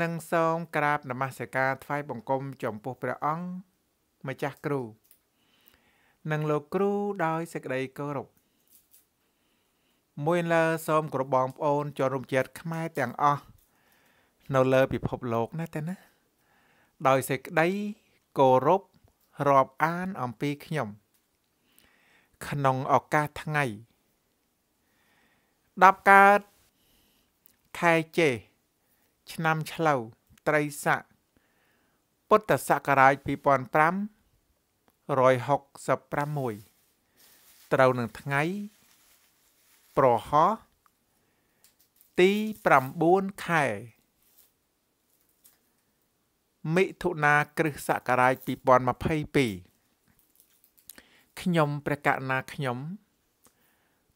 និងសូមក្រាបនមស្ការថ្វាយបង្គំចំពោះព្រះអង្គម្ចាស់គ្រូ និងលោកគ្រូដោយសេចក្តីគោរពមួយលើសូមគ្រប់បងប្អូនចូលរួមជាតិខ្មែរទាំងអស់នៅលើពិភពលោកណាតែណាដោយសេចក្តីគោរពរាប់អានអំពីខ្ញុំ ក្នុងឱកាសថ្ងៃ10កើតខែចេឆ្នាំឆ្លូវត្រីស័កពុទ្ធសករាជ2500 166ត្រូវនឹងថ្ងៃ ប្រហោះទី9ខែមិថុនាគ្រិស្តសករាជ2022ខ្ញុំព្រះកណាខ្ញុំ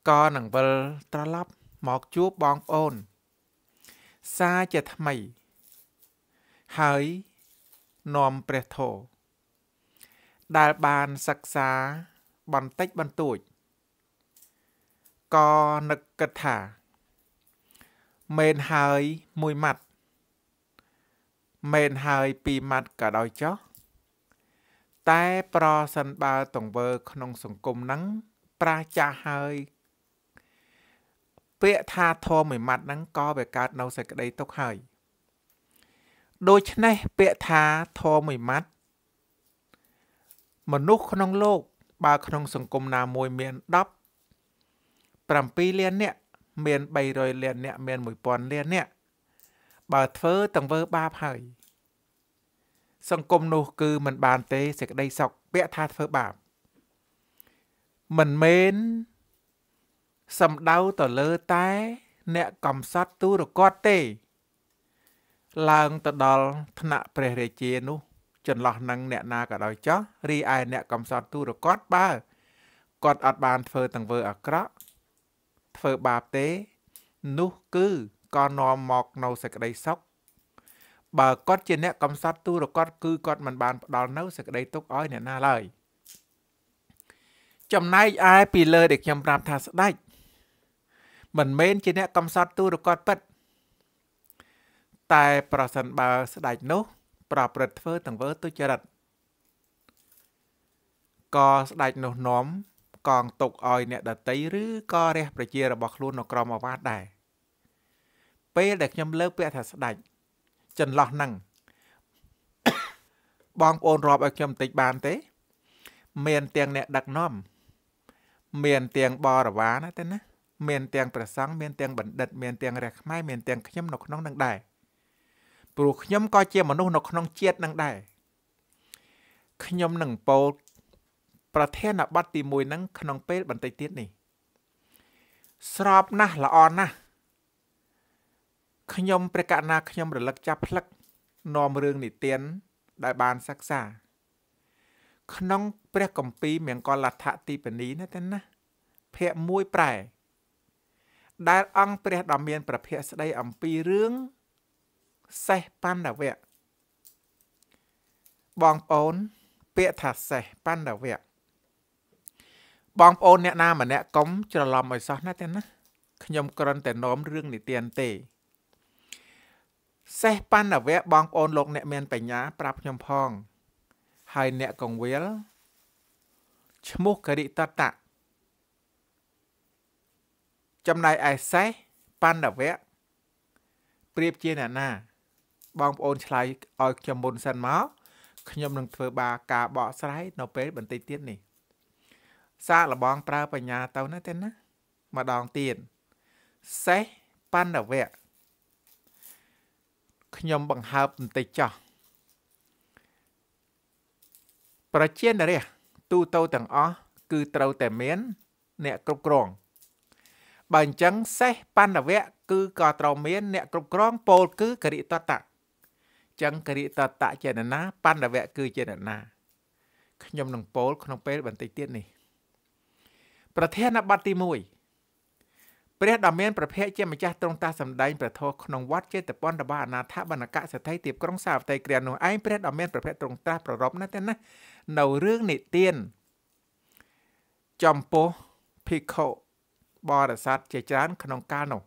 ក៏នឹងវិលត្រឡប់មកជួបបងប្អូនសារជាថ្មី ហើយនាំព្រះធរដែលបានសិក្សាបន្តិចបន្តួចក៏នឹកគិតថាមែនហើយមួយម៉ាត់មែនហើយពីរម៉ាត់ក៏ដោយចោះតែប្រសិនបើទង្វើក្នុងសង្គមហ្នឹងប្រះចាស់ហើយពាក្យថាធម៌មួយម៉ាត់ហ្នឹងក៏វាកើតនៅសេចក្តីទុកហើយដូច្នេះពាក្យថាធម៌មួយម៉ាត់មនុស្សក្នុងโลกបើក្នុងសង្គមណាមួយមាន10 7លានអ្នកមាន300លានអ្នកមាន1000លានអ្នកបើធ្វើទាំងធ្វើបាបហើយសង្គមនោះគឺមិនបានទេសេចក្តីសុខពាក្យថាធ្វើបាបមិនមែនសំដៅទៅលើតែអ្នកកំសត់ទូរគតទេ ឡើងទៅដល់ថ្នាក់ព្រះរាជានោះចន្លោះនឹងអ្នកណាក៏ដោយចោះរីឯអ្នកកំសត់ទូរគតបើគាត់អត់បានធ្វើទាំងធ្វើអាក្រក់ធ្វើបាបទេ នោះគឺក៏នាំមកនៅសេចក្តីសុខបើគាត់ជាអ្នកកំសត់ទូរគាត់គឺគាត់មិនបានផ្ដល់នៅសេចក្តីទុកឲ្យអ្នកណាឡើយចំណែកឯពីលើដែលខ្ញុំប្រាប់ថាស្ដេចមិនមែនជាអ្នកកំសត់ទូរកតពិតតែប្រសិនបើស្ដេចនោះ ប្រព្រឹត្តធ្វើទង្វើទុច្ចរិតក៏ស្ដេចនោះនាំកងទុកឲ្យអ្នកដតីឬក៏រះប្រជារបស់ខ្លួននៅក្រមអាវាតដែរពេលដែលខ្ញុំលើក ពាក្យថាស្ដេចចន្លោះនឹងបងប្អូនរាប់ឲ្យខ្ញុំបន្តិចបានទេ មានទាំងអ្នកដឹកនាំមានទាំងបរិវារណាទេណាមានទាំងប្រសង់មានទាំងបណ្ឌិតមានទាំងរះខ្មែរមានទាំងខ្ញុំនៅក្នុងនឹងដែរព្រោះខ្ញុំក៏ជាមនុស្សនៅក្នុងជាតិនឹងដែរខ្ញុំនឹងពោលប្រធានបទទី1នឹងក្នុងពេលបន្តិចទៀតនេះស្របណាស់ល្អណាស់ខ្ញុំព្រះកណាខ្ញុំរលឹកចាប់ផ្លឹកនាំរឿងនិទាន ដែលបានសិក្សា ក្នុងព្រះគម្ពីរមង្គលដ្ឋទីបនីណាតែណាភាគ1ប្រែដែលអង្គព្រះដ៏មាន ប្រភៈស្ដីអំពីរឿងសេះបណ្ឌវៈបងប្អូនពាក្យថាសេះបណ្ឌវៈបងប្អូនអ្នកណាម្នាក់កុំច្រឡំឲ្យសោះណាទេណាខ្ញុំគ្រាន់តែនាំរឿងនិទានទេសេះបណ្ឌវៈបងប្អូនលោក អ្នកមានបញ្ញា ប្រាប់ខ្ញុំផងហើយអ្នកកងវិលឈ្មោះករិតតៈចំណែកឯសេះបណ្ឌវៈប្រៀបជាអ្នកណាបងប្អូនឆ្លើយឲ្យខ្ញុំមុនសិនមកខ្ញុំនឹងធ្វើបាការបកស្រាយនៅពេលបន្តិចទៀតនេះសាកល្បង ប្រើបញ្ញាទៅណាទេណាម្ដងទៀតសេះបណ្ឌវៈខ្ញុំបង្ហើបបន្តិចចោះប្រជានរះទូទៅទាំងអស់គឺត្រូវតែមាន អ្នកគ្រប់គ្រងបើអញ្ចឹងសេះបណ្ឌវៈគឺក៏ត្រូវមានអ្នកគ្រប់គ្រងពោលគឺគរិតតៈចឹងគរិតតៈចេតនាបណ្ឌវៈគឺចេតនាខ្ញុំនឹងពោលក្នុងពេលបន្តិចទៀតនេះប្រធានបទទី1ព្រះដ៏មានប្រភពជាម្ចាស់ទ្រង់តាសម្ដែងព្រះធម៌ក្នុងវត្តចេតពនរបស់អនាថបណ្ឌកសេដ្ឋីទីក្រុងសាវតីក្រាននោះឯងព្រះដ៏មានប្រភពទ្រង់ត្រាស់ប្ររពណាស់ទេណានៅរឿងនិទានចំពោះភិក្ខុបរិស័ទជាច្រើនក្នុងកាលនោះ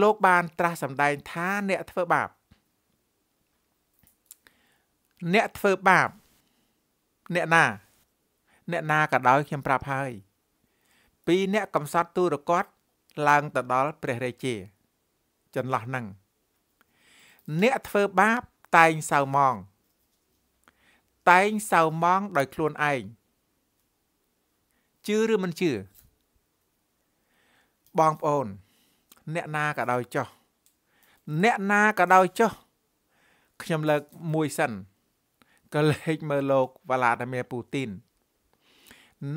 លោកបានត្រាស់សម្ដែងថាអ្នកធ្វើបាប អ្នកធ្វើបាប អ្នកណា អ្នកណាក៏ដោយខ្ញុំប្រាប់ហើយពីអ្នកកំសត់ទូរគាត់ឡើងទៅដល់ព្រះរាជា ចន្លោះហ្នឹង អ្នកធ្វើបាបតែងសៅมองតែងសៅมองដោយខ្លួនឯងជឿឬមិនជឿបងប្អូនអ្នកណាក៏ដោយចុះអ្នកណាក៏ដោយចុះខ្ញុំលើកមួយសិនក៏លេចមើលលោកវ្លាឌីមៀពូទីន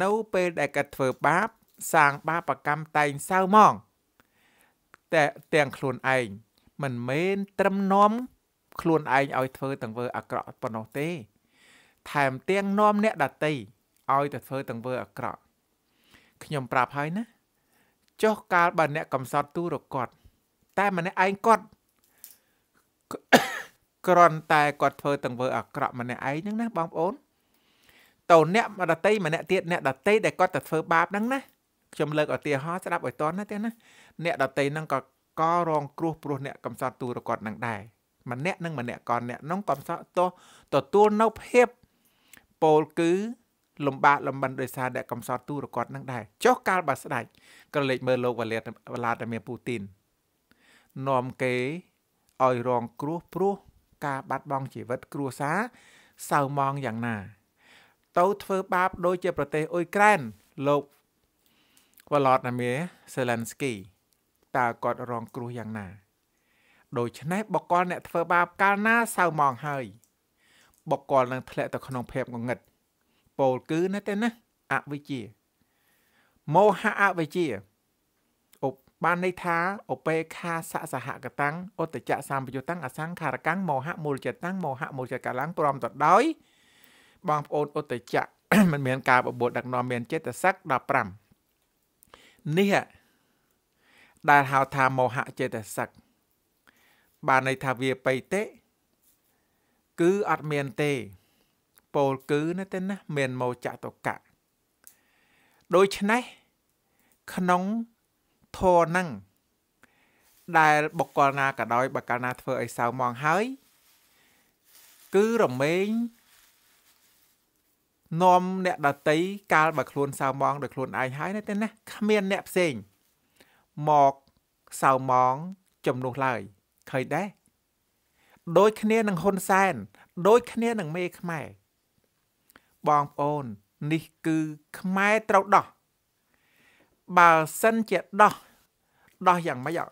នៅពេលដែលគាត់ធ្វើបាបសាងបាបកម្មតែងសៅហ្មងតែទាំងខ្លួនឯងមិនមែនត្រឹមនំខ្លួនឯងឲ្យធ្វើទាំងធ្វើអាក្រក់ប៉ុណ្ណោះទេ ថែមទាំងនាំអ្នកដតីឲ្យទៅធ្វើទាំងធ្វើអាក្រក់ខ្ញុំប្រាប់ហើយណាចុះកាលបើអ្នកកំសត់ទូរគាត់តែម្នាក់ឯងគាត់គ្រាន់តែគាត់ធ្វើទាំងធ្វើអាក្រក់ម្នាក់ឯងហ្នឹងណាបងប្អូនតើអ្នកដតីម្នាក់ទៀតអ្នកដតីដែលគាត់ទៅធ្វើបាបហ្នឹងណាខ្ញុំលើកឧទាហរណ៍ស្ដាប់ឲ្យតន់ណាទេណាអ្នកដតីហ្នឹងក៏ក៏រងគ្រោះព្រោះអ្នកកំសត់ទូរគាត់នឹងដែរម្នាក់និងម្នាក់កនអ្នកនោះកំសត់ទោះទទួលនៅភាពពោលគឺលំបាកលំបិនដោយសារអ្នកកំសត់ទូរគាត់នឹងដែរចុះកាលបើស្ដេចក៏លេចមើលលោកវ្លាតវ្លាតមៀពូទីននាំគេឲ្យរងគ្រោះព្រោះការបាត់បង់ជីវិតគ្រួសារសៅម៉ងយ៉ាងណាទៅធ្វើបាបដូចជាប្រទេសអ៊ុយក្រែនលោកវ្លាតមៀសេឡិនស្គីតើគាត់រងគ្រោះយ៉ាងណា ដូច្នេះបកគលអ្នកធ្វើបាបកាលណាសៅម៉ងហើយ បកគលនឹងធ្លាក់ទៅក្នុងភាពងងឹតពោលគឺណាទេណាអវិជ្ជាមោហៈអវិជ្ជាអបបានន័យថាអបេខាសសហកតាំងឧត្តចសម្បយុតាំងអសង្ខារកាំងមោហៈមូលចិត្តាំងមោហៈមូលចិត្តកាលាំងព្រមទៅដោយបងប្អូនឧត្តចមិនមានការបបួលដឹកនាំមានចិត្តស័ក15នេះដែលហៅថាមោហៈចិត្តស័កបានន័យថាវាបៃតេគឺអត់មានទេពោលគឺណាទេណាមានមោចតកៈដូច្នេះក្នុងធរនឹងដែលបុគ្គលណាក៏ដោយបើកាលណាធ្វើឲ្យសៅមកហើយគឺរមែងនាំអ្នកដតីកាលបើខ្លួនសៅមងដោយខ្លួនឯងហើយណាទេណាគ្មានអ្នកផ្សេងមកសៅមងចំនួនឡើយឃើញដែរដូចគ្នានឹងហ៊ុនសែនដូចគ្នានឹងមេខ្មែរបងប្អូននេះគឺខ្មែរត្រូវដោះបើសិនជាដោះដោះយ៉ាងម៉េចអ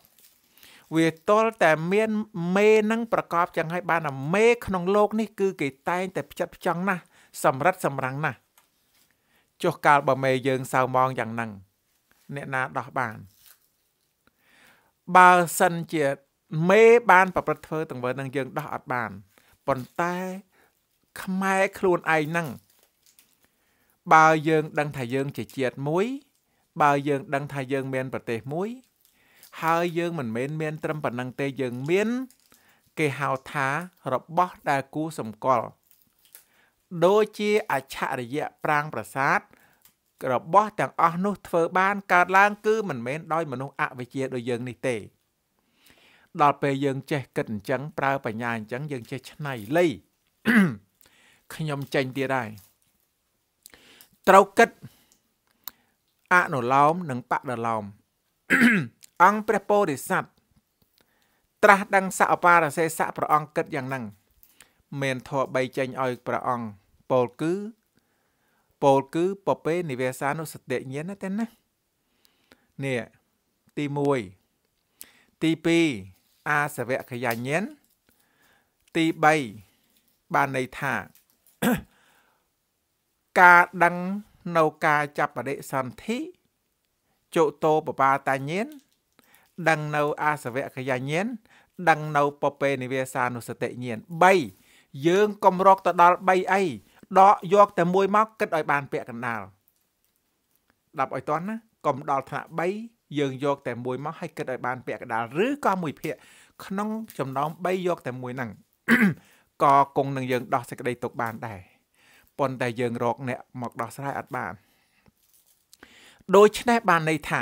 វាតលតែមានមេនឹងប្រកបចឹងឲ្យបានអាមេក្នុងโลกនេះគឺគេតែងតែផ្ចិតផ្ចង់ណាស់សម្រិតសម្រាំងណាស់ចុះកាលបើមេយើងសៅមងយ៉ាងហ្នឹងអ្នកណាដោះបាន បើសិនជាមេបាន ប្រព្រឹត្តធ្វើទាំងវើនឹងយើង ដោះអត់បានប៉ុន្តែខ្មែរខ្លួនឯងហ្នឹងបើយើងដឹងថាយើងជាជាតិមួយ បើយើងដឹងថាយើងមាន ប្រទេសមួយ ហើយយើងមិនមែនមានត្រឹមប៉ុណ្ណឹងទេយើងមានគេហៅថារបស់ដែលគូសម្គាល់ដូចជាអច្ឆរិយៈប្រាងប្រាសាទរបស់ទាំងអស់នោះធ្វើបានកើតឡើងគឺមិនមែនដោយមនុស្សអវិជ្ជាដូចយើងនេះទេដល់ពេលយើង ចេះគិតអញ្ចឹងប្រើបញ្ញាអញ្ចឹងយើងចេះឆ្នៃលៃខ្ញុំចេញទៀតហើយត្រូវគិតអនុលោម និងបដិលោមអង្គព្រះពោធិសត្វត្រាស់ដឹងសអបារសេសៈព្រះអង្គគិតយ៉ាងហ្នឹងមានធម៌3ចេញឲ្យព្រះអង្គពោលគឺពោលគឺពពេនិវេសានុសតិញ្ញាណតែណានេះទី1ទី2អាសវៈកញ្ញាញានទី3បានន័យថាការដឹងនៅការចាប់បដិសន្ធិចុតោបបាតាញានដឹងនៅអាសវៈកយញានដឹងនៅពពេនិវាសានុសតិញាន3យើងកំរកទៅដល់3អីដកយក តែមួយមកគិតឲ្យ បានពាក់កណ្ដាលដាប់ឲ្យតន់ណាកុំដល់ថ្នាក់3យើងយកតែមួយមកឲ្យគិតឲ្យបានពាក់កណ្ដាលឬក៏មួយភាគក្នុងចំណោម3យកតែមួយហ្នឹងក៏គង់នឹងយើងដោះសេចក្តីទុកបានដែរប៉ុន្តែយើងរកអ្នកមកដោះស្រាយអត់បាន ដូច្នេះបានន័យថា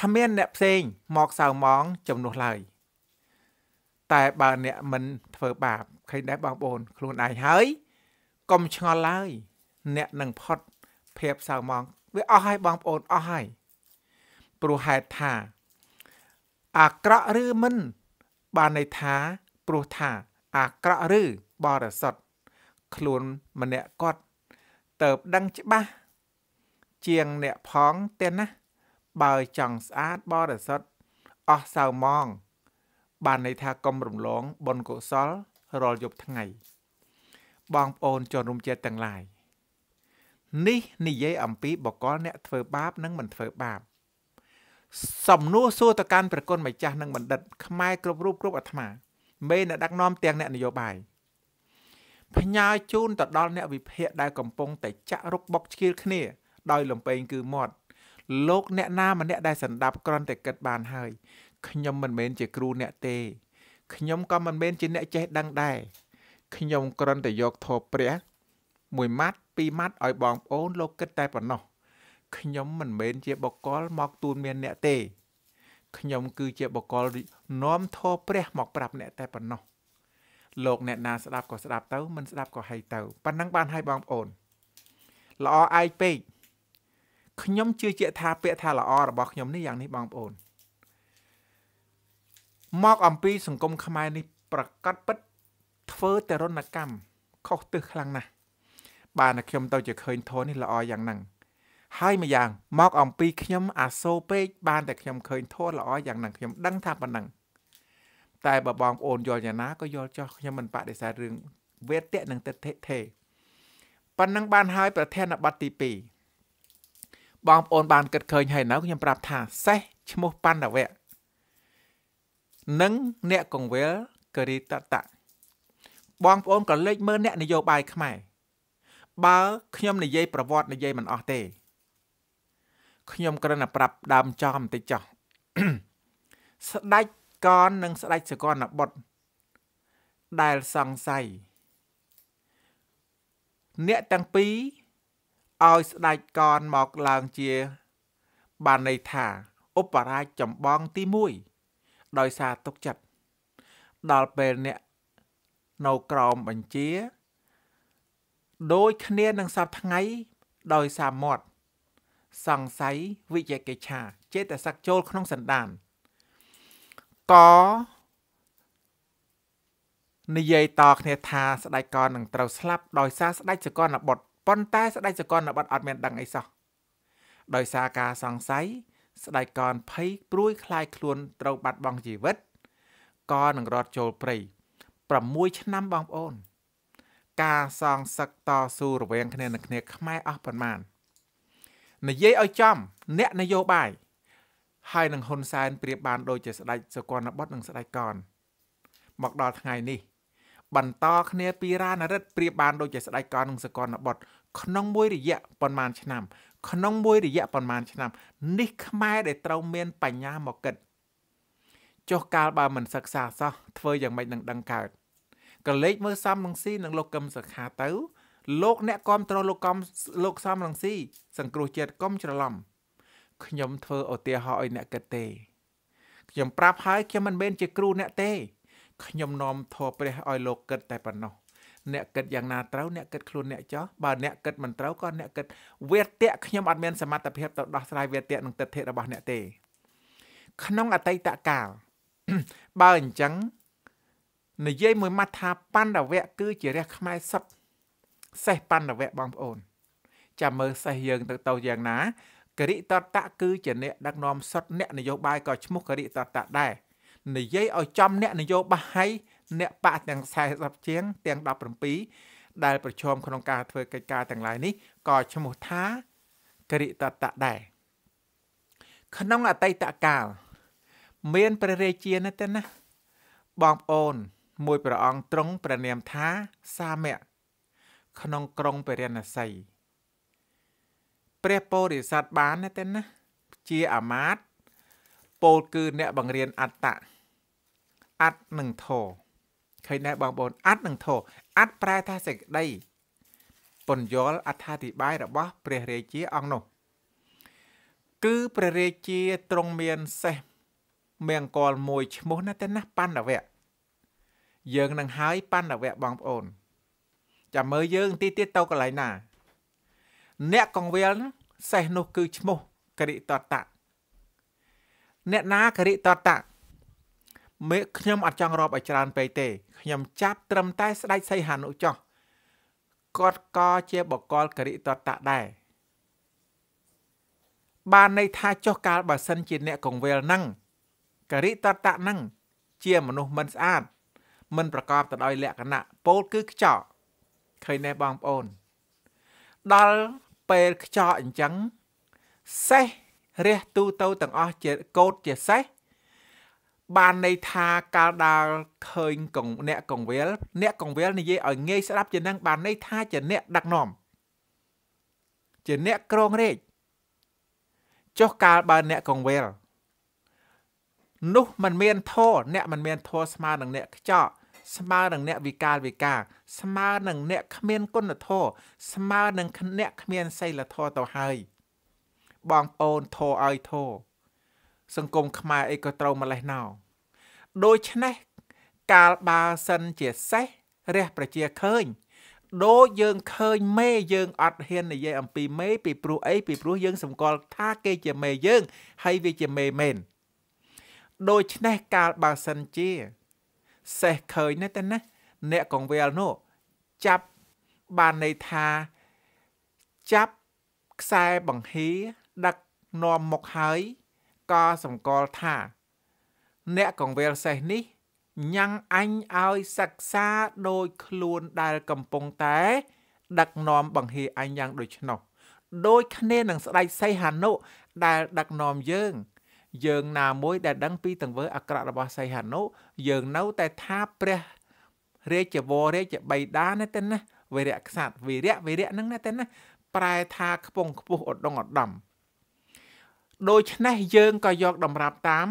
គ្មាន អ្នកផ្សេងមកសៅម៉ងចំនួនឡើយ តែបើអ្នកមិនធ្វើបាបឃើញដែរបងប្អូនខ្លួនឯងហើយកុំឆ្ងល់ឡើយ អ្នកនឹងផុតភាពសៅម៉ងវាអស់ហើយបងប្អូនអស់ហើយព្រោះហេតុថាអាក្រក់ឬមិន បានន័យថាព្រោះថាអាក្រក់ឬបរិសុទ្ធខ្លួនម្នាក់គាត់ទៅដឹងច្បាស់ជាងអ្នកផងទេណាបើចង់ស្អាតបរិសុទ្ធអស់សៅម៉ងបានន័យថាកុំរំលងបុណ្យកុសលរាល់យប់ថ្ងៃ បងប្អូនជនរួមជាតិទាំងឡាយនេះនិយាយអំពីបកលអ្នកធ្វើបាបនិងមិនធ្វើបាប សំណួរសួរទៅកាន់ប្រគុណម្ចាស់និងបណ្ឌិតខ្មែរគ្រប់រូបគ្រប់អាត្មាមេអ្នកដឹកនាំទាំងអ្នកនយោបាយផ្ញើជូនទៅដល់អ្នកវិភាគដែលកំពុងតែចាក់រុកបុកឆ្កៀលគ្នាដោយលំពេង គឺមាត់លោកអ្នកណាម្នាក់ដែលសន្តាប់ក្រន់តែគិតបានហើយខ្ញុំមិនមែនជាគ្រូអ្នកទេខ្ញុំក៏មិនមែនជាអ្នកចេះដឹងដែរខ្ញុំគ្រាន់តែយកធម៌ព្រះមួយម៉ាត់ពីរម៉ាត់ឲ្យបងប្អូនលោកគិតតែប៉ុណ្ណោះខ្ញុំមិនមែនជាបកលមកទូនមានអ្នកទេខ្ញុំគឺជាបកលនាំធម៌ព្រះមកប្រាប់អ្នក តែប៉ុណ្ណោះលោកអ្នកណាស្ដាប់ក៏ស្ដាប់ទៅមិនស្ដាប់ក៏ហីទៅប៉ណ្ណឹងបានហើយបងប្អូនល្អឯកពេកខ្ញុំជឿជាក់ថាពាក្យថាល្អរបស់ខ្ញុំនេះយ៉ាងនេះបងប្អូនមកអំពីសង្គមខ្មែរនេះប្រកាសពិតធ្វើតរណកម្មខុសទិសខ្លាំងណាស់បានតែខ្ញុំទៅជាឃើញធននេះល្អយ៉ាងហ្នឹងហើយម្យ៉ាង មក អំពីខ្ញុំអាសូពេកបានតែខ្ញុំឃើញធនល្អយ៉ាងហ្នឹងខ្ញុំដឹងថាប៉ុណ្ណឹងតែបើបងប្អូនយល់យ៉ាងណាក៏យល់ចោះខ្ញុំមិនបដិសេធរឿងវេទៈនិងទិដ្ឋិទេប៉ុណ្ណឹងបានហើយប្រធានបទទី2បងប្អូនបានគិតឃើញហើយនៅខ្ញុំប្រាប់ថាសេះឈ្មោះបណ្ឌវៈនិងអ្នកកងវេលករីតតៈបងប្អូនក៏លេចមើលអ្នកនយោបាយខ្មែរបើខ្ញុំនិយាយប្រវត្តិនិយាយមិនអស់ទេខ្ញុំគ្រាន់តែប្រាប់ដើមចំបន្តិចចោះស្ដេចស្គននិងស្ដេចសកនបុត្រដែលសង្ស័យអ្នកទាំងពីរឲ្យស្ដេចកនមកឡើងជា បានន័យថាឧបរាជចម្បងទី1ដោយសារទុកចិត្តដល់ពេលអ្នកនៅក្រោមបញ្ជាដូចគ្នានឹងសពថ្ងៃដោយសារមាត់សង្ស័យវិជ្ជកិច្ឆាចេតសឹកចូលក្នុងសន្តានកនិយាយតគ្នាថាស្ដេចកនឹងត្រូវស្លាប់ដោយសារស្ដេចសកលនបុត្រប៉ុន្តែស្ដេចសកលនបុត្រអត់មានដឹងអីសោះដោយសារការសង្ស័យស្ដេចកនភ័យព្រួយខ្លាចខ្លួនត្រូវបាត់បង់ជីវិតកនឹងរត់ចូលព្រៃ6ឆ្នាំបងប្អូន ការសងសឹកតស៊ូរវាងគ្នានឹងគ្នាខ្មែរអស់ប៉ុន្មាននិយាយឲ្យចំអ្នកនយោបាយហើយនឹងហ៊ុនសែនប្រៀបបានដូចជាស្ដេចសុគន្ធបុត្រនិងស្ដេចកនមកដល់ថ្ងៃនេះ បន្តគ្នាពីរាណរិទ្ធប្រៀបបានដូចជាស្ដេចកននិងសុគន្ធបុត្រក្នុងមួយរយៈប៉ុន្មានឆ្នាំក្នុងមួយរយៈប៉ុន្មានឆ្នាំនេះខ្មែរដែលត្រូវមានបញ្ញាមកគិតចុះកាលបើមិនសិក្សាសោះធ្វើយ៉ាងម៉េចនឹងដឹងកើតក៏លេចមើលសំរងស៊ីនិងលោកកឹមសុខាទៅលោកអ្នកគ្រប់គ្រងលោកកំលោកសំរងស៊ីសង្គ្រោះជាតិកុំច្រឡំខ្ញុំធ្វើឧទាហរណ៍ឲ្យអ្នកគិតទេខ្ញុំប្រាប់ហើយខ្ញុំមិនមែនជាគ្រូ អ្នកទេខ្ញុំនាំធម៌ព្រះឲ្យលោកគិតតែប៉ុណ្ណោះអ្នកគិតយ៉ាងណាត្រូវអ្នកគិតខ្លួនអ្នកចោះបើអ្នកគិតមិនត្រូវក៏អ្នកគិតវាទៈខ្ញុំអត់មានសមត្ថភាពទៅដោះស្រាយវាទៈនឹងទិដ្ឋិរបស់អ្នកទេក្នុងអតីតកាលបើអញ្ចឹងនិយាយមួយម៉ាត់ថាបណ្ឌវៈគឺជារះខ្មែរសុទ្ធសេះបណ្ឌវៈបងប្អូនចាំមើលសេះយើងទៅទៅយ៉ាងណាគរិតតៈគឺជាអ្នកដឹកនាំសុទ្ធអ្នក នយោបាយក៏ឈ្មោះគរិតតៈដែរនិយាយឲ្យចំអ្នកនយោបាយអ្នកបកទាំង40ជាង ទាំង17ដែល ប្រឈមក្នុងការធ្វើកិច្ចការទាំងឡាយនេះក៏ឈ្មោះថាគរិតតៈដែរក្នុងអតីតកាលមានព្រះរាជាណាស់ទេណាបងប្អូនមួយព្រះអង្គទ្រង់ព្រះនាមថាសាមៈក្នុងក្រុងពរណសីព្រះពោធិសត្វបានទេណាជាអាមាត្យពោលគឺអ្នកបង្រៀនអត្តអត្តនឹងធោឃើញដែរបងប្អូនអត្តនឹងធោអត្តប្រែថាសេចក្តីពន្យល់អត្ថាធិប្បាយរបស់ ព្រះរាជាអង្គនោះ គឺព្រះរាជាទ្រង់មានសេះមង្គលមួយឈ្មោះណាទេណាបណ្ឌវៈយើងនឹងហើយបណ្ឌវៈបងប្អូនចាំមើលយើងទីទៀតទៅកន្លែងណាអ្នកកងវលសេះនោះគឺឈ្មោះ ករិតតៈអ្នកណាករិតតៈមេខ្ញុំអត់ចង់រាប់ឲ្យច្រើន ពេកទេ ខ្ញុំចាប់ត្រឹមតែស្ដេចសីហនុចោះគាត់ក៏ជាបកលករិតតៈដែរបានន័យថាចុះកាលបើសិនជាអ្នកកងវលហ្នឹងករិតតៈហ្នឹងជាមនុស្សមិនស្អាតមិនប្រកបទៅដោយលក្ខណៈពោលគឺខ្ចោឃើញទេបងប្អូនដល់ពេលខ្ចក់អញ្ចឹងសេះរះទូទៅទាំងអស់ជាកោតជាសេះបានន័យថាកាលដាលឃើញកងអ្នកកងវេលអ្នកកងវេលនិយាយឲ្យងាយស្ដាប់ជាងនឹងបានន័យថាជាអ្នកដឹកនាំជាអ្នកក្រងរាជចុះកាលបើអ្នកកងវេលនោះมันមានធរអ្នកมันមានធរស្មើនឹងអ្នកខ្ចោស្មើនឹងអ្នកវិកាលវិការស្មើនឹងអ្នកគ្មានគុណធម៌ស្មើនឹងអ្នកគ្មានសីលធម៌ទៅហើយបងប្អូនធោឲ្យធោសង្គមខ្មែរអីក៏ត្រូវម្លេះណោដូច្នេះកាលបើសិនជាសេះរះប្រជាឃើញ ដូចយើងឃើញមេយើងអត់ហ៊ាននិយាយអំពីមេពីព្រោះអីពីព្រោះយើងសម្គាល់ថាគេជាមេយើង ហើយវាជាមេមែនដូច្នេះកាលបើសិនជា សេះឃើញណាស់តែណាអ្នកកងវែលនោះចាប់បានន័យថាចាប់ខ្សែបង្ហៀដឹកនាំមកហើយក៏សម្គាល់ថា អ្នកកង្វេលសេះនេះញ៉ាំងអញឲ្យសិក្សាដោយខ្លួនដែលកំពុងតែដឹកនាំបង្ហៀអញយ៉ាង ដូច្នោះដោយគ្នានឹងស្ដេចសីហនុដែលដឹកនាំយើង យើងណាមួយដែលដឹងពីទង្វើអាក្រក់របស់សីហនុយើងនៅតែថាព្រះរាជវររាជបៃតាណាទេណាវេរៈក្សត្រវីរៈវីរៈហ្នឹងណាទេណាប្រែថាខ្ពងខ្ពស់ឧត្តមឧត្តមដូច្នេះយើងក៏យកតម្រាប់តាម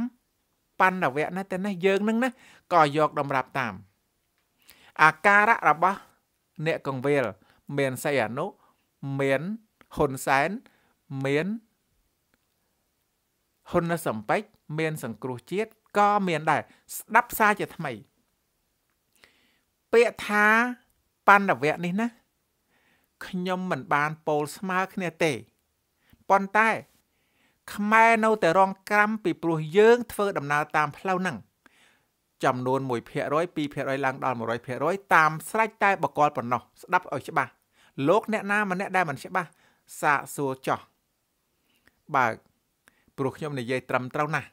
បណ្ឌវៈណាទេណាយើងហ្នឹងណាក៏យកតម្រាប់តាម អាការៈរបស់អ្នកកងវេលមានសីអនុមានហ៊ុនសែនមានហ៊ុនសំពេចមាន សង្គ្រោះជាតិក៏មានដែរស្ដាប់សារជាថ្មីពាក្យថាបណ្ឌវៈនេះណាខ្ញុំមិនបានពោលស្មើគ្នាទេប៉ុន្តែខ្មែរនៅតែរងក្រាំពីព្រោះយើងធ្វើដំណើរតាមផ្លូវហ្នឹងចំនួន1% 2%ឡើងដល់100%តាមស្រេចតែបកលប៉ុណ្ណោះស្ដាប់ឲ្យច្បាស់លោកអ្នកណាម្នាក់ដែលមិនច្បាស់សាកសួរចោះបើព្រោះខ្ញុំនិយាយត្រឹមត្រូវណាស់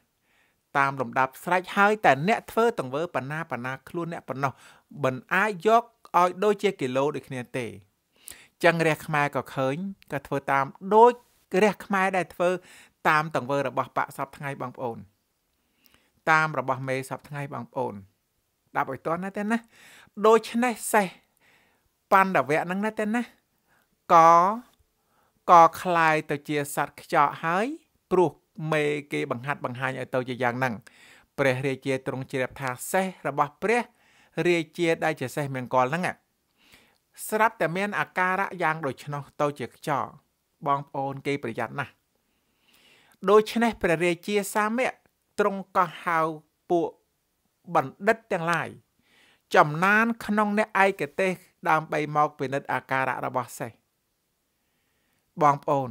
តាមលំដាប់ស្រេចហើយតែអ្នកធ្វើតង្វើបណ្ណាបណ្ណាខ្លួនអ្នកប៉ុណ្ណោះមិនអាចយកឲ្យដូចជាគីឡូដូចគ្នាទេចឹងរះខ្មែរក៏ឃើញក៏ធ្វើតាម ដូចរះខ្មែរដែលធ្វើ តាមតង្វើរបស់បាក់សពថ្ងៃបងប្អូន តាមរបស់ មេសពថ្ងៃបងប្អូនដាប់ឲ្យតន់ណាទេណាដូច្នេះសេះបណ្ឌវៈហ្នឹងណាទេណាកក៏คลายទៅជាសัตว์ខ្ចោហើយព្រោះមេគេបង្ហាត់បង្ហាញឲ្យទៅជាយ៉ាងហ្នឹងព្រះរាជាទ្រង់ជ្រាបថាសេះរបស់ ព្រះ រាជា ដែលជាសេះមង្គលហ្នឹងស្រាប់តែមានអាការៈយ៉ាងដូច្នោះទៅ ជាខ្ចោបងប្អូនគេប្រយ័ត្នណាស់ដូច្នេះព្រះរាជាសាមៈទ្រង់ក៏ហៅពួកបណ្ឌិតទាំងឡាយ ចំណាន ក្នុងអ្នកឯកទេស ដើម្បីមកពិនិត្យអាការៈរបស់សេះបងប្អូន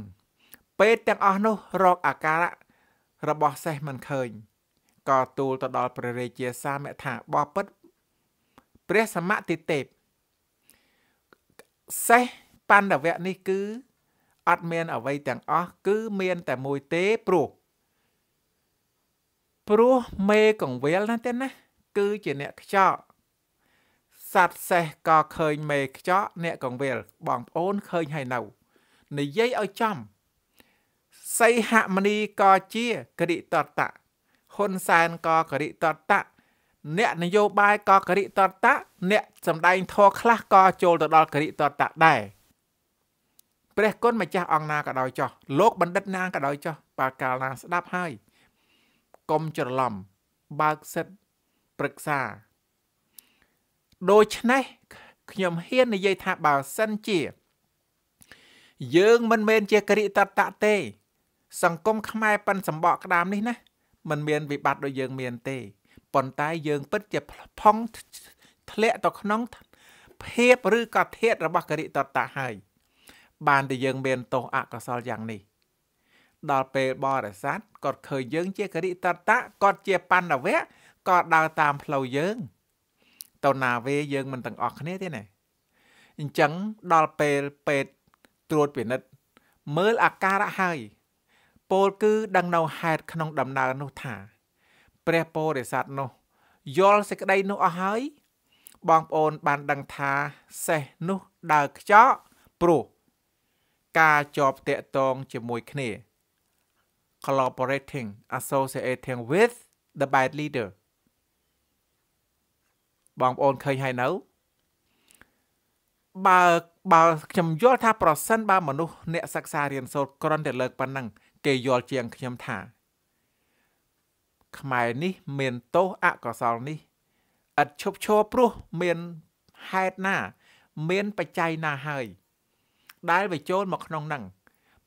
ពេលទាំងអស់នោះ រកអាការៈរបស់សេះមិនឃើញក៏ទូលទៅដល់ព្រះរាជាសាមថាបបិទ្ធព្រះសមតិទេពសេះបណ្ឌវៈនេះគឺ អត់មានអ្វីទាំងអស់គឺមានតែមួយទេព្រោះព្រោះមេកង្វេលណាទេណាគឺជាអ្នកខ្ចោសត្វសេះក៏ឃើញមេខ្ចោអ្នកកង្វេលបងប្អូនឃើញហើយនៅ និយាយឲ្យចំសីហមនីក៏ជាគរិតតៈហ៊ុនសែនក៏គរិតតៈអ្នកនយោបាយក៏គរិតតៈអ្នក សម្ដែងធေါ်ខ្លះក៏ចូលទៅដល់គរិតតៈដែរព្រះ គុណម្ចាស់អង្គណាក៏ដោយចោះលោកបណ្ឌិតណាក៏ដោយចោះបើកាលណាស្ដាប់ហើយ កុំច្រឡំបើកសិទ្ធប្រឹក្សា ដូច្នេះខ្ញុំហ៊ាននិយាយថាបើសិនជា យើងមិនមែនជាគរិតតៈទេសង្គមខ្មែរប៉ិនសម្បកក្តាមនេះណាมันមានវិបត្តិដូចយើងមានទេប៉ុន្តែយើងពិតជាផង់ធ្លាក់ទៅក្នុងភាពឬក៏ធាតរបស់ករិតតៈហើយបានតែយើងមានទោសអកុសលយ៉ាងនេះដល់ពេលបរិស័ទគាត់ឃើញយើង ជាករិតតៈគាត់ជាបណ្ឌវៈក៏ដើរតាមផ្លូវយើងទៅណាវេយើងមិនទាំងអស់គ្នាទេណាអញ្ចឹងដល់ពេលពេទ្យត្រួតពិនិត្យមើលអាការៈហើយពោលគឺដឹងនៅហេតុក្នុងដំណើរនោះថាព្រះពោរិស័ទនោះ យល់សេចក្តីនោះអស់ហើយបងប្អូនបានដឹងថាសេះនោះដើរខ្ចក់ព្រោះការជាប់តាក់ទងជាមួយគ្នា collaborating associating with the bad leader បងប្អូនឃើញហើយនៅបើបើខ្ញុំយល់ថាប្រសិនបើមនុស្សអ្នកសិក្សារៀនសូត្រគ្រាន់តែលើកប៉ុណ្ណឹងគេយល់ជាងខ្ញុំថា ខ្មែរនេះ មានទោសអកុសលនេះឥតឈប់ឈរព្រោះមានហេតុណា មានបច្ច័យណាហើយដែលវាចូលមកក្នុងនឹង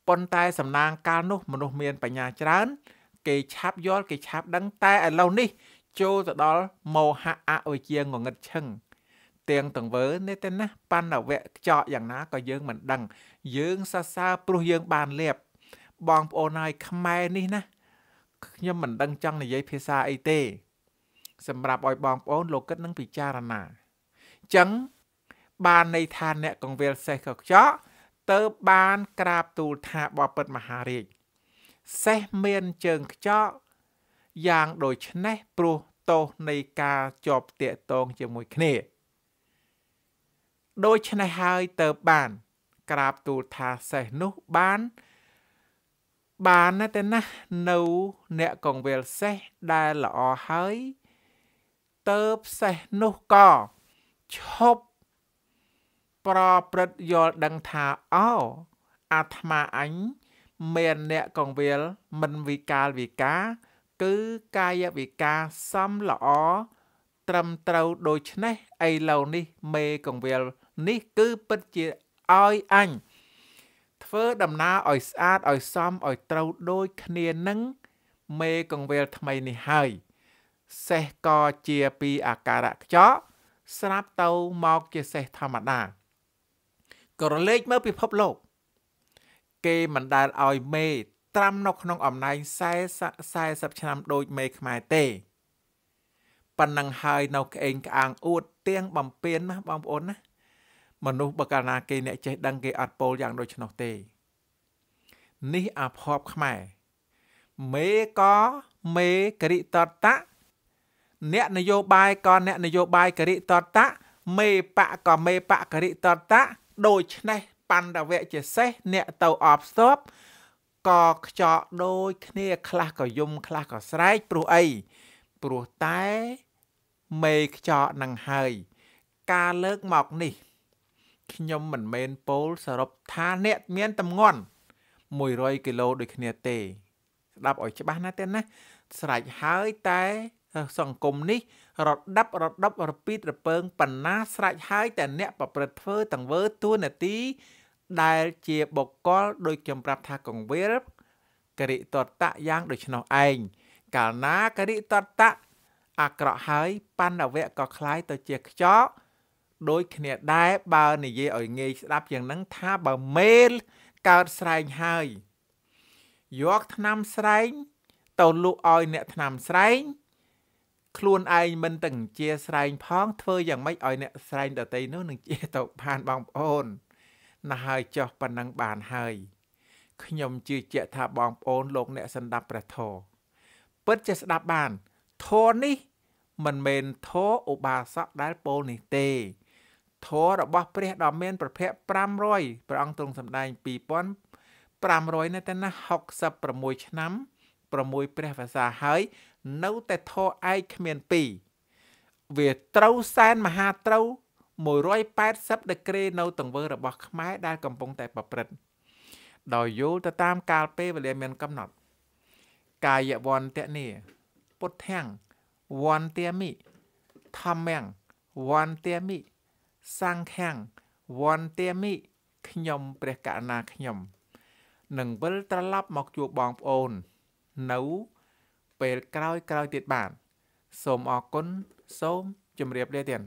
ប៉ុន្តែ សំណាងកាលនោះ មនុស្សមាន បញ្ញាច្រើន គេឆាប់យល់គេឆាប់ដឹង តែឥឡូវនេះចូលទៅដល់មោហៈអវិជ្ជាងងឹតឈឹងទៀងទង្វើនេះទៅណាបណ្ឌវៈខ្ចក់យ៉ាងណាក៏យើងមិនដឹង យើងសរសើរព្រោះយើងបានលៀបបងប្អូនហើយខ្មែរនេះណាខ្ញុំមិនដឹងចង់និយាយភាសាអីទេ សម្រាប់ឲ្យបងប្អូនលោកគិតនឹងពិចារណាចឹងបានន័យថាអ្នកកងវិលសេះកខ្យក់ទៅបានក្រាបទូលថាបពិតមហារាជសេះមានជើងខ្យក់យ៉ាងដូចនេះព្រោះទោសនៃការជាប់តាកតងជាមួយគ្នាដូច្នេះហើយទៅបាន ក្រាបទូលថាសេះនោះបានបានណាតែណានៅអ្នកកងវេលសេះដែលល្អហើយតើផ្សេះនោះក៏ឈប់ប្រព្រឹត្តយល់ដឹងថាអោអាត្មាអញមានអ្នកកងវេលមិនវិកាលវិការ គឺកាយវិការសំល្អត្រឹមត្រូវដូច្នេះឥឡូវនេះ មេកងវេលនេះគឺពិតជាឲ្យអញធ្វើដំណើរឲ្យស្អាតឲ្យសមឲ្យត្រូវដូចគ្នានឹងមេកង្វេលថ្មីនេះហើយសេះក៏ជាពីអាការៈខ្ចក់ស្រាប់ទៅមកជាសេះធម្មតាក្រឡេកមើលពិភពលោក គេមិនដែលឲ្យមេត្រាំនៅក្នុងអំណាច40 40ឆ្នាំដូចមេខ្មែរទេប៉ុណ្ណឹងហើយនៅក្អេងក្អាង អួតទៀងបំពេញណាបងប្អូនណាមនុស្សបើកាលណាគេអ្នកចេះដឹងគេអត់ពោលយ៉ាងដូច្នោះទេនេះអាភ័ព្វខ្មែរ មេកមេករិតតៈអ្នកនយោបាយក៏អ្នកនយោបាយករិតតៈមេបកក៏មេបករិតតៈដូច្នេះបណ្ឌវៈជាសេះអ្នកទៅអបស្ទប់ក៏ខ្ចក់ដូចគ្នាខ្លះក៏យំខ្លះក៏ស្រែកព្រោះអីព្រោះតែ មេខ្ចក់នឹងហើយ ការលើកមកនេះខ្ញុំមិនមែនពោលសរុបថាអ្នកមានតម្ងន់100គីឡូដូចគ្នាទេស្ដាប់ឲ្យច្បាស់ណាស់ទេណាស្រេចហើយតែសង្គមនេះរដាប់រដាប់រពីតរពើងបណ្ណាស្រេចហើយតែអ្នកប្រព្រឹត្តធ្វើទាំងវើទួនាទី ដែលជាបុគ្គលដូចខ្ញុំប្រាប់ថាកង្វេលករិតតៈយ៉ាងដូច្នោះឯងកាលណាករិតតៈអាក្រក់ហើយបណ្ណវៈក៏คล้ายទៅជាខ្ចោដូចគ្នាដែរបើនិយាយឲ្យងាយស្ដាប់យ៉ាងហ្នឹងថាបើមេលកើតស្រែងហើយយកឆ្នាំស្រែងទៅលក់ឲ្យអ្នកឆ្នាំស្រែងខ្លួនឯងមិនទាំងជាស្រែងផងធ្វើយ៉ាងម៉េចឲ្យអ្នកស្រែងដតីនោះនឹងជាទៅបានបងប្អូនណាស់ហើយចោះប៉ុណ្ណឹងបានហើយខ្ញុំជឿជាក់ថាបងប្អូនលោក អ្នកសន្តាប់ព្រះធរពិតជាស្ដាប់បានធរនេះ មិនមែនធរឧបាសកដែលពោលនេះទេធម៌របស់ព្រះដ៏មានប្រភព500ព្រះអង្គទ្រង់សម្ដែង2500នៅតែណា66ឆ្នាំ6ព្រះភាសាហើយ នៅតែធរឯកគ្មាន2វាត្រូវសែនមហាត្រូវ180ដឺក្រេនៅទង្វើរបស់ខ្មែរដែលកំពុងតែប្រព្រឹត្តដោយយល់ទៅតាមកាលពេលវេលាមានកំណត់ កាយវន្តនីពុទ្ធាំងវន្តាមិធម្មំវន្តាមិសង្ឃังវន្តាមិខ្ញុំព្រះកណាខ្ញុំនឹងវិលត្រឡប់មកជួបបងប្អូន នៅពេលក្រោយក្រោយទៀតបាទសូមអរគុណសូមជម្រាបលាទៀត